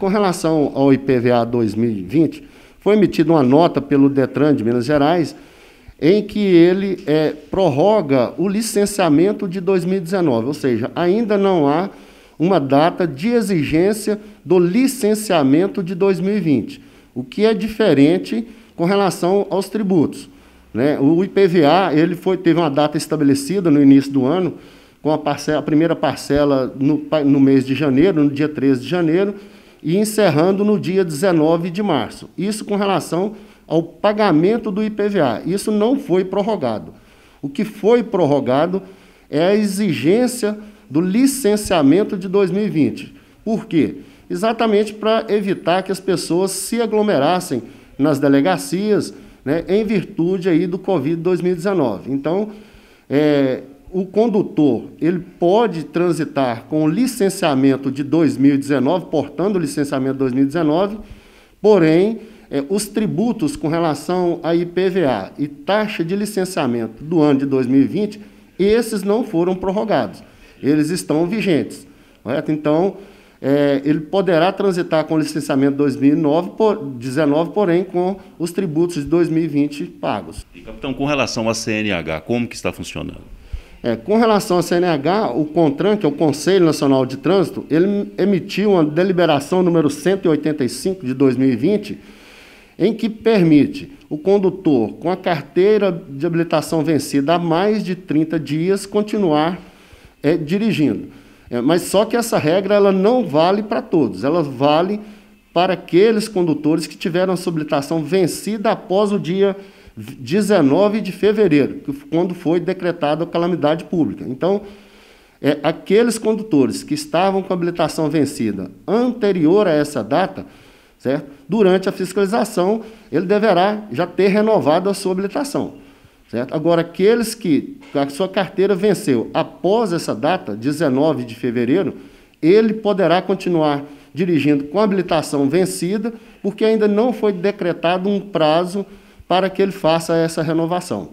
Com relação ao IPVA 2020, foi emitida uma nota pelo Detran de Minas Gerais em que ele é, prorroga o licenciamento de 2019, ou seja, ainda não há uma data de exigência do licenciamento de 2020, o que é diferente com relação aos tributos. Né? O IPVA ele foi, teve uma data estabelecida no início do ano, com a, parcela, a primeira parcela no, no mês de janeiro, no dia 13 de janeiro, e encerrando no dia 19 de março. Isso com relação ao pagamento do IPVA. Isso não foi prorrogado. O que foi prorrogado é a exigência do licenciamento de 2020. Por quê? Exatamente para evitar que as pessoas se aglomerassem nas delegacias, né, em virtude aí do Covid-2019. Então, é, o condutor ele pode transitar com licenciamento de 2019, portando o licenciamento de 2019, porém é, os tributos com relação a IPVA e taxa de licenciamento do ano de 2020, esses não foram prorrogados, eles estão vigentes. Correto? Então, é, ele poderá transitar com o licenciamento 2019, por, 19, porém com os tributos de 2020 pagos. E, capitão, com relação à CNH, como que está funcionando? É, com relação à CNH, o CONTRAN, que é o Conselho Nacional de Trânsito, ele emitiu uma deliberação número 185 de 2020, em que permite o condutor com a carteira de habilitação vencida há mais de 30 dias continuar é, dirigindo. É, mas só que essa regra ela não vale para todos, ela vale para aqueles condutores que tiveram a sua habilitação vencida após o dia 19 de fevereiro, quando foi decretada a calamidade pública. Então, é, aqueles condutores que estavam com habilitação vencida anterior a essa data, certo? durante a fiscalização, ele deverá já ter renovado a sua habilitação. Certo? Agora, aqueles que a sua carteira venceu após essa data, 19 de fevereiro, ele poderá continuar dirigindo com habilitação vencida, porque ainda não foi decretado um prazo para que ele faça essa renovação.